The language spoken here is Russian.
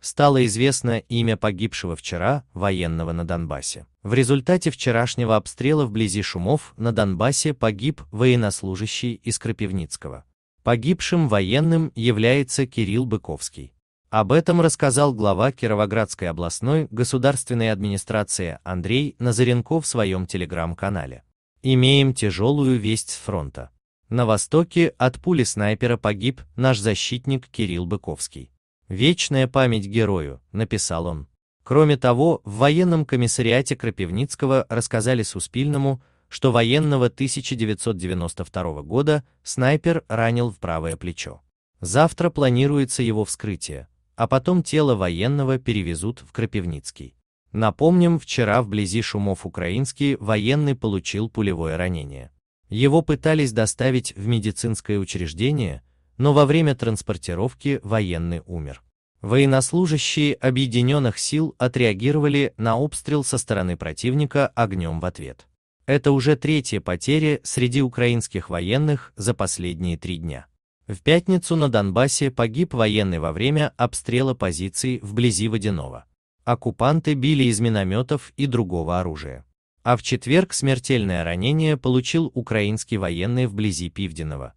стало известно имя погибшего вчера военного на Донбассе. В результате вчерашнего обстрела вблизи Шумов на Донбассе погиб военнослужащий из Крапивницкого. Погибшим военным является Кирилл Быковский. Об этом рассказал глава Кировоградской областной государственной администрации Андрей Назаренко в своем телеграм-канале. Имеем тяжелую весть с фронта. На востоке от пули снайпера погиб наш защитник Кирилл Быковский. Вечная память герою, написал он. Кроме того, в военном комиссариате Крапивницкого рассказали Суспильному, что военного 1992 года снайпер ранил в правое плечо. Завтра планируется его вскрытие, а потом тело военного перевезут в Крапивницкий. Напомним, вчера вблизи Шумов украинский военный получил пулевое ранение. Его пытались доставить в медицинское учреждение, но во время транспортировки военный умер. Военнослужащие объединенных сил отреагировали на обстрел со стороны противника огнем в ответ. Это уже третья потеря среди украинских военных за последние три дня. В пятницу на Донбассе погиб военный во время обстрела позиций вблизи Водяного. Оккупанты били из минометов и другого оружия. А в четверг смертельное ранение получил украинский военный вблизи Пивдинова.